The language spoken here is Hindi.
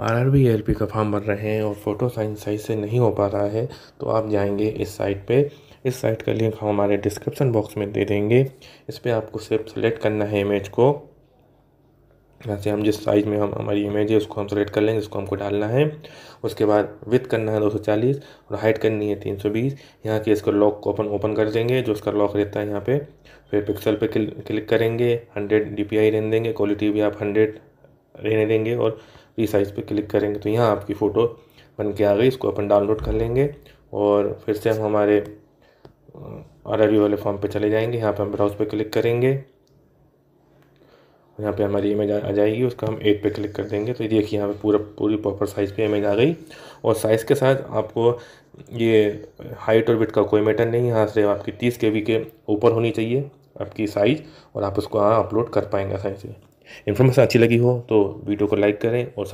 are R B L P का फॉर्म भर रहे हैं और फ़ोटो साइन साइज से नहीं हो पा रहा है तो आप जाएंगे इस साइट पे इस साइट का लिंक हम हमारे डिस्क्रिप्शन बॉक्स में दे देंगे इस पर आपको सिर्फ सेलेक्ट करना है इमेज को जैसे हम जिस साइज़ में हम हमारी इमेज है उसको हम सेलेक्ट कर लेंगे जिसको हमको डालना है उसके बाद विथ करना है 240 और हाइट करनी है 320 सौ बीस यहाँ के इसका लॉक को ओपन ओपन कर देंगे जो उसका लॉक रहता है यहाँ पे फिर पिक्सल पे क्लिक करेंगे 100 डीपीआई रहने देंगे क्वालिटी भी आप 100 रहने देंगे और ई साइज़ पे क्लिक करेंगे तो यहाँ आपकी फ़ोटो बन के आ गई इसको अपन डाउनलोड कर लेंगे और फिर से हम हमारे आर वाले फॉर्म पे चले जाएंगे यहाँ पे हम ब्राउज पे क्लिक करेंगे यहाँ पे हमारी इमेज आ जाएगी उसका हम एट पे क्लिक कर देंगे तो ये देखिए यहाँ पे पूरा पूरी प्रॉपर साइज़ पे इमेज आ गई और साइज़ के साथ आपको ये हाइट और बिट का कोई मैटर नहीं यहाँ से आपकी तीस के के ऊपर होनी चाहिए आपकी साइज़ और आप उसको हाँ अपलोड कर पाएंगे साइज़ से इन्फॉर्मेशन अच्छी लगी हो तो वीडियो को लाइक करें और